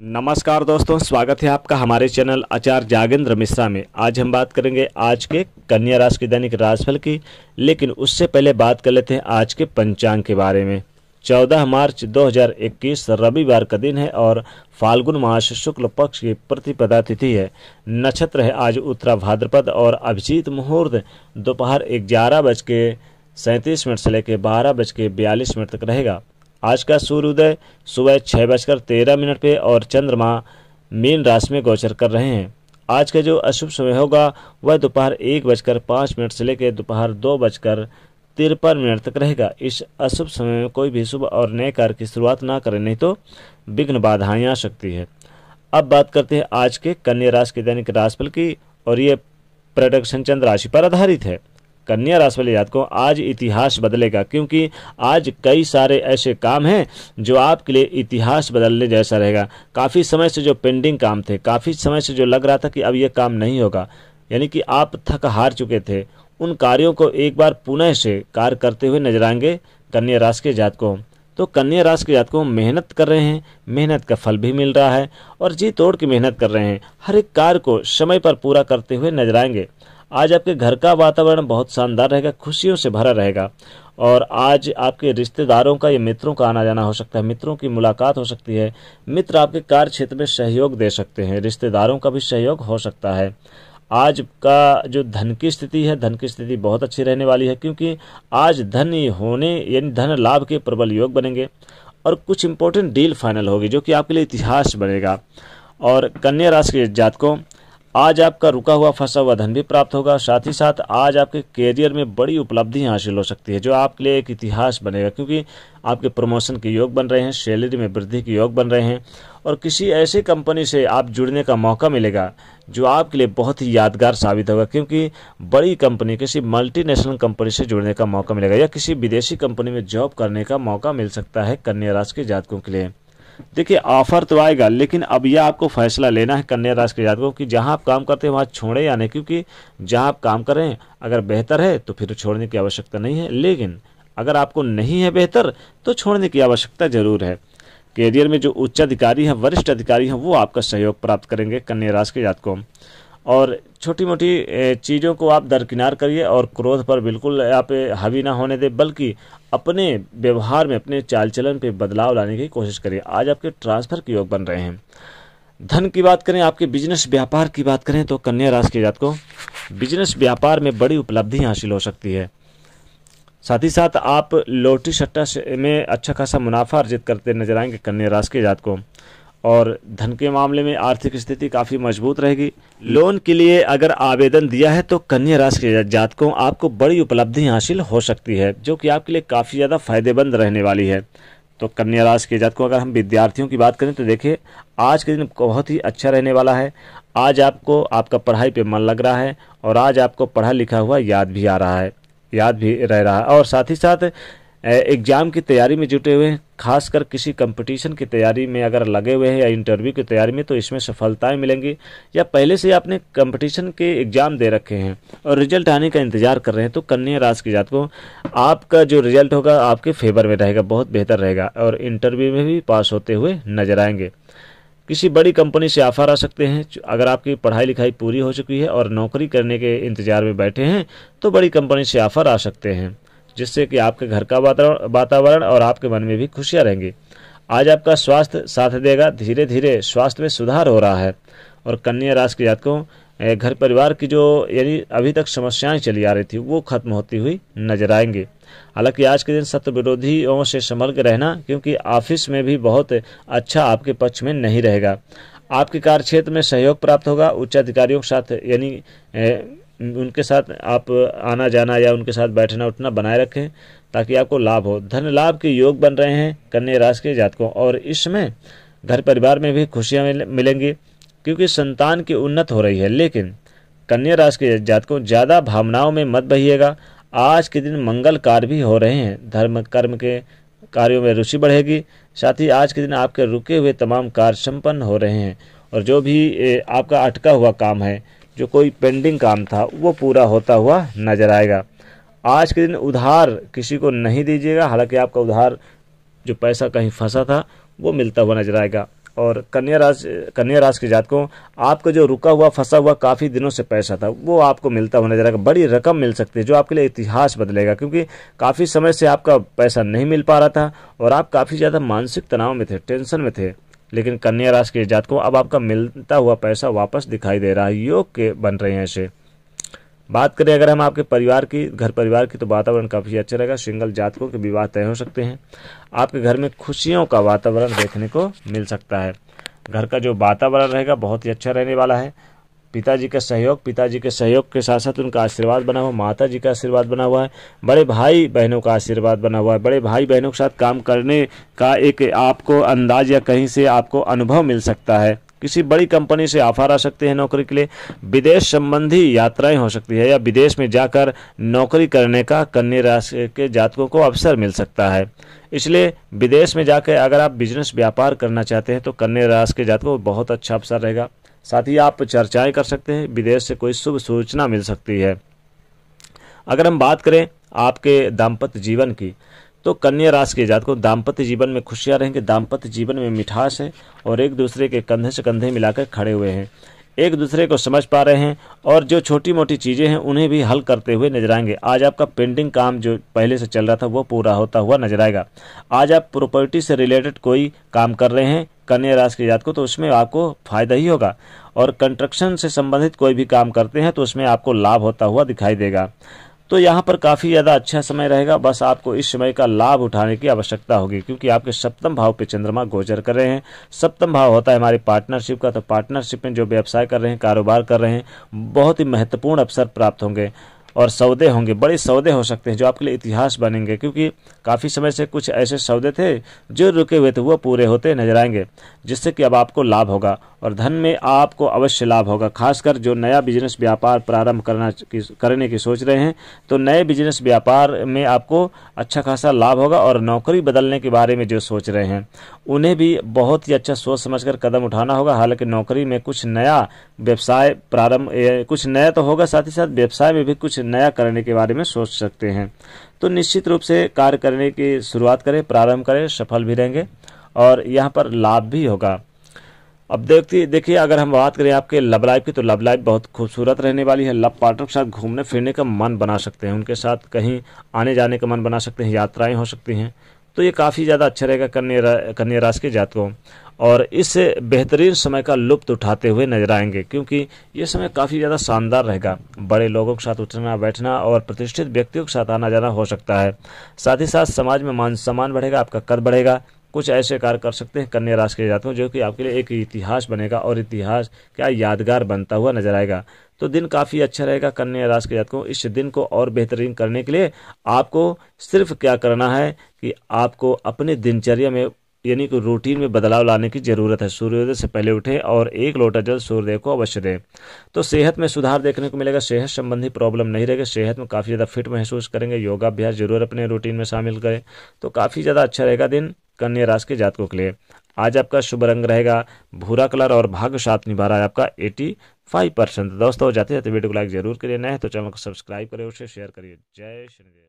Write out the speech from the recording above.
नमस्कार दोस्तों स्वागत है आपका हमारे चैनल आचार्य जागेंद्र मिश्रा में आज हम बात करेंगे आज के कन्या राशि के दैनिक राशिफल की लेकिन उससे पहले बात कर लेते हैं आज के पंचांग के बारे में 14 मार्च 2021 रविवार का दिन है और फाल्गुन मास शुक्ल पक्ष की प्रतिपदा तिथि है नक्षत्र है आज उत्तरा भाद्रपद और अभिजीत मुहूर्त दोपहर ग्यारह बज के सैंतीस मिनट से लेकर बारह बज के बयालीस मिनट तक रहेगा आज का सूर्योदय सुबह छः बजकर तेरह मिनट पे और चंद्रमा मीन राशि में गोचर कर रहे हैं आज का जो अशुभ समय होगा वह दोपहर एक बजकर पाँच मिनट से लेकर दोपहर दो बजकर तिरपन मिनट तक रहेगा इस अशुभ समय में कोई भी शुभ और नए कार्य की शुरुआत ना करें नहीं तो विघ्न बाधाएं आ सकती है अब बात करते हैं आज के कन्या राशि के दैनिक राशिफल की और ये प्रोडक्शन चंद्र राशि पर आधारित है कन्या राशि वाले जातकों आज इतिहास बदलेगा क्योंकि आज कई सारे ऐसे काम हैं जो आपके लिए इतिहास बदलने जैसा रहेगा काफ़ी समय से जो पेंडिंग काम थे काफ़ी समय से जो लग रहा था कि अब यह काम नहीं होगा यानी कि आप थक हार चुके थे उन कार्यों को एक बार पुनः से कार्य करते हुए नजर आएंगे कन्या राशि के जातकों तो कन्या राशि के जातकों मेहनत कर रहे हैं मेहनत का फल भी मिल रहा है और जी तोड़ के मेहनत कर रहे हैं हर एक कार्य को समय पर पूरा करते हुए नजर आएंगे आज आपके घर का वातावरण बहुत शानदार रहेगा खुशियों से भरा रहेगा और आज आपके रिश्तेदारों का या मित्रों का आना जाना हो सकता है मित्रों की मुलाकात हो सकती है मित्र आपके कार्य क्षेत्र में सहयोग दे सकते हैं रिश्तेदारों का भी सहयोग हो सकता है आज का जो धन की स्थिति है धन की स्थिति बहुत अच्छी रहने वाली है क्योंकि आज धन होने यानी धन लाभ के प्रबल योग बनेंगे और कुछ इंपॉर्टेंट डील फाइनल होगी जो कि आपके लिए इतिहास बनेगा और कन्या राशि के जातकों आज आपका रुका हुआ फंसा हुआ धन भी प्राप्त होगा साथ ही साथ आज आपके कैरियर में बड़ी उपलब्धि हासिल हो सकती है जो आपके लिए एक इतिहास बनेगा क्योंकि आपके प्रमोशन के योग बन रहे हैं सैलरी में वृद्धि के योग बन रहे हैं और किसी ऐसी कंपनी से आप जुड़ने का मौका मिलेगा जो आपके लिए बहुत ही यादगार साबित होगा क्योंकि बड़ी कंपनी किसी मल्टीनेशनल कंपनी से जुड़ने का मौका मिलेगा या किसी विदेशी कंपनी में जॉब करने का मौका मिल सकता है कन्या राशि के जातकों के लिए देखिए ऑफर तो आएगा लेकिन अब यह आपको फैसला लेना है कन्या राशि के जातकों कि जहां आप काम करते हैं वहां छोड़ें या नहीं क्योंकि जहां आप काम करें अगर बेहतर है तो फिर छोड़ने की आवश्यकता नहीं है लेकिन अगर आपको नहीं है बेहतर तो छोड़ने की आवश्यकता जरूर है कैरियर में जो उच्च अधिकारी हैं वरिष्ठ अधिकारी हैं वो आपका सहयोग प्राप्त करेंगे कन्या राशि के जातकों और छोटी मोटी चीज़ों को आप दरकिनार करिए और क्रोध पर बिल्कुल आप हावी ना होने दें बल्कि अपने व्यवहार में अपने चाल चलन पर बदलाव लाने की कोशिश करिए आज आपके ट्रांसफर के योग बन रहे हैं धन की बात करें आपके बिजनेस व्यापार की बात करें तो कन्या राशि के जात को बिजनेस व्यापार में बड़ी उपलब्धि हासिल हो सकती है साथ ही साथ आप लोटी सट्टा में अच्छा खासा मुनाफा अर्जित करते नजर आएंगे कन्या राशि के जात को और धन के मामले में आर्थिक स्थिति काफ़ी मजबूत रहेगी लोन के लिए अगर आवेदन दिया है तो कन्या राशि के जातकों आपको बड़ी उपलब्धि हासिल हो सकती है जो कि आपके लिए काफ़ी ज़्यादा फायदेमंद रहने वाली है तो कन्या राशि के जातकों अगर हम विद्यार्थियों की बात करें तो देखिए आज के दिन बहुत ही अच्छा रहने वाला है आज आपको आपका पढ़ाई पे मन लग रहा है और आज आपको पढ़ा लिखा हुआ याद भी आ रहा है याद भी रह रहा है और साथ ही साथ एग्ज़ाम की तैयारी में जुटे हुए हैं खासकर किसी कंपटीशन की तैयारी में अगर लगे हुए हैं या इंटरव्यू की तैयारी में तो इसमें सफलताएं मिलेंगी या पहले से आपने कंपटीशन के एग्ज़ाम दे रखे हैं और रिजल्ट आने का इंतजार कर रहे हैं तो कन्या राशि की जातकों आपका जो रिजल्ट होगा आपके फेवर में रहेगा बहुत बेहतर रहेगा और इंटरव्यू में भी पास होते हुए नजर आएंगे किसी बड़ी कंपनी से ऑफर आ सकते हैं अगर आपकी पढ़ाई लिखाई पूरी हो चुकी है और नौकरी करने के इंतजार में बैठे हैं तो बड़ी कंपनी से ऑफर आ सकते हैं जिससे कि आपके घर का वातावरण और आपके मन में भी खुशियाँ रहेंगी आज आपका स्वास्थ्य साथ देगा धीरे धीरे स्वास्थ्य में सुधार हो रहा है और कन्या राशि के जातकों घर परिवार की जो यानी अभी तक समस्याएं चली आ रही थी वो खत्म होती हुई नजर आएंगे हालांकि आज के दिन सत्य विरोधियों से संभल के रहना क्योंकि ऑफिस में भी बहुत अच्छा आपके पक्ष में नहीं रहेगा आपके कार्य क्षेत्र में सहयोग प्राप्त होगा उच्च अधिकारियों के साथ यानी उनके साथ आप आना जाना या उनके साथ बैठना उठना बनाए रखें ताकि आपको लाभ हो धन लाभ के योग बन रहे हैं कन्या राशि के जातकों और इसमें घर परिवार में भी खुशियाँ मिलेंगी क्योंकि संतान की उन्नत हो रही है लेकिन कन्या राशि के जातकों ज़्यादा भावनाओं में मत बहिएगा आज के दिन मंगल कार्य भी हो रहे हैं धर्म कर्म के कार्यों में रुचि बढ़ेगी साथ ही आज के दिन आपके रुके हुए तमाम कार्य संपन्न हो रहे हैं और जो भी आपका अटका हुआ काम है जो कोई पेंडिंग काम था वो पूरा होता हुआ नजर आएगा आज के दिन उधार किसी को नहीं दीजिएगा हालांकि आपका उधार जो पैसा कहीं फंसा था वो मिलता हुआ नजर आएगा और कन्या राशि कन्या राशि के जातकों आपका जो रुका हुआ फंसा हुआ काफ़ी दिनों से पैसा था वो आपको मिलता हुआ नजर आएगा बड़ी रकम मिल सकती है जो आपके लिए इतिहास बदलेगा क्योंकि काफ़ी समय से आपका पैसा नहीं मिल पा रहा था और आप काफ़ी ज़्यादा मानसिक तनाव में थे टेंशन में थे लेकिन कन्या राशि के जातकों अब आपका मिलता हुआ पैसा वापस दिखाई दे रहा है योग के बन रहे हैं ऐसे बात करें अगर हम आपके परिवार की घर परिवार की तो वातावरण काफ़ी अच्छा रहेगा सिंगल जातकों के विवाह तय हो सकते हैं आपके घर में खुशियों का वातावरण देखने को मिल सकता है घर का जो वातावरण रहेगा बहुत ही अच्छा रहने वाला है पिताजी का सहयोग पिताजी के सहयोग के साथ साथ उनका आशीर्वाद बना हुआ माता जी का आशीर्वाद बना हुआ है बड़े भाई बहनों का आशीर्वाद बना हुआ है बड़े भाई बहनों के साथ काम करने का एक आपको अंदाज या कहीं से आपको अनुभव मिल सकता है किसी बड़ी कंपनी से ऑफर आ सकते हैं नौकरी के लिए विदेश संबंधी यात्राएं हो सकती है या विदेश में जाकर नौकरी करने का कन्या राशि के जातकों को अवसर मिल सकता है इसलिए विदेश में जाकर अगर आप बिजनेस व्यापार करना चाहते हैं तो कन्या राशि के जातकों को बहुत अच्छा अवसर रहेगा साथ ही आप चर्चाएं कर सकते हैं विदेश से कोई शुभ सूचना मिल सकती है अगर हम बात करें आपके दाम्पत्य जीवन की तो कन्या राशि के जात को दाम्पत्य जीवन में खुशियाँ रहेंगे दाम्पत्य जीवन में मिठास है और एक दूसरे के कंधे से कंधे मिलाकर खड़े हुए हैं एक दूसरे को समझ पा रहे हैं और जो छोटी मोटी चीज़ें हैं उन्हें भी हल करते हुए नजर आएंगे आज आपका पेंडिंग काम जो पहले से चल रहा था वो पूरा होता हुआ नजर आएगा आज आप प्रॉपर्टी से रिलेटेड कोई काम कर रहे हैं कन्या राशि के जातकों को तो उसमें आपको फायदा ही होगा और कंस्ट्रक्शन से संबंधित कोई भी काम करते हैं तो उसमें आपको लाभ होता हुआ दिखाई देगा तो यहाँ पर काफ़ी ज़्यादा अच्छा समय रहेगा बस आपको इस समय का लाभ उठाने की आवश्यकता होगी क्योंकि आपके सप्तम भाव पे चंद्रमा गोचर कर रहे हैं सप्तम भाव होता है हमारी पार्टनरशिप का तो पार्टनरशिप में जो व्यवसाय कर रहे हैं कारोबार कर रहे हैं बहुत ही महत्वपूर्ण अवसर प्राप्त होंगे और सौदे होंगे बड़े सौदे हो सकते हैं जो आपके लिए इतिहास बनेंगे क्योंकि काफ़ी समय से कुछ ऐसे सौदे थे जो रुके हुए थे वो पूरे होते नजर आएंगे जिससे कि अब आपको लाभ होगा और धन में आपको अवश्य लाभ होगा खासकर जो नया बिजनेस व्यापार प्रारंभ करना करने की सोच रहे हैं तो नए बिजनेस व्यापार में आपको अच्छा खासा लाभ होगा और नौकरी बदलने के बारे में जो सोच रहे हैं उन्हें भी बहुत ही अच्छा सोच समझ कर कदम उठाना होगा हालांकि नौकरी में कुछ नया व्यवसाय प्रारंभ कुछ नया तो होगा साथ ही साथ व्यवसाय में भी कुछ कुछ नया करने के बारे में सोच सकते हैं तो निश्चित रूप से कार्य करने की शुरुआत करें प्रारंभ करें सफल भी रहेंगे और यहाँ पर लाभ भी होगा अब देखती देखिए अगर हम बात करें आपके लव लाइफ की तो लव लाइफ बहुत खूबसूरत रहने वाली है लव पार्टनर के साथ घूमने फिरने का मन बना सकते हैं उनके साथ कहीं आने जाने का मन बना सकते हैं यात्राएं हो सकती हैं तो ये काफ़ी ज़्यादा अच्छा रहेगा कन्या कन्या राशि के जातकों और इस बेहतरीन समय का लुप्त उठाते हुए नजर आएंगे क्योंकि ये समय काफ़ी ज़्यादा शानदार रहेगा बड़े लोगों के साथ उठना बैठना और प्रतिष्ठित व्यक्तियों के साथ आना जाना हो सकता है साथ ही साथ समाज में मान सम्मान बढ़ेगा आपका कद बढ़ेगा कुछ ऐसे कार्य कर सकते हैं कन्या राशि के जातकों जो कि आपके लिए एक इतिहास बनेगा और इतिहास क्या यादगार बनता हुआ नजर आएगा तो दिन काफ़ी अच्छा रहेगा कन्या राशि के जातकों इस दिन को और बेहतरीन करने के लिए आपको सिर्फ क्या करना है कि आपको अपनी दिनचर्या में यानी कि रूटीन में बदलाव लाने की ज़रूरत है सूर्योदय से पहले उठे और एक लोटा जल सूर्यदेव को अवश्य दें तो सेहत में सुधार देखने को मिलेगा सेहत संबंधी प्रॉब्लम नहीं रहेगी सेहत में काफ़ी ज़्यादा फिट महसूस करेंगे योगाभ्यास जरूर अपने रूटीन में शामिल करें तो काफ़ी ज़्यादा अच्छा रहेगा दिन कन्या राशि के जातकों के लिए आज आपका शुभ रंग रहेगा भूरा कलर और भाग साथ निभा रहा है आपका एटी फाइव परसेंट दोस्तों जाते जाते वीडियो को लाइक जरूर करिए नए तो चैनल को सब्सक्राइब करें उसे शेयर करिए जय श्री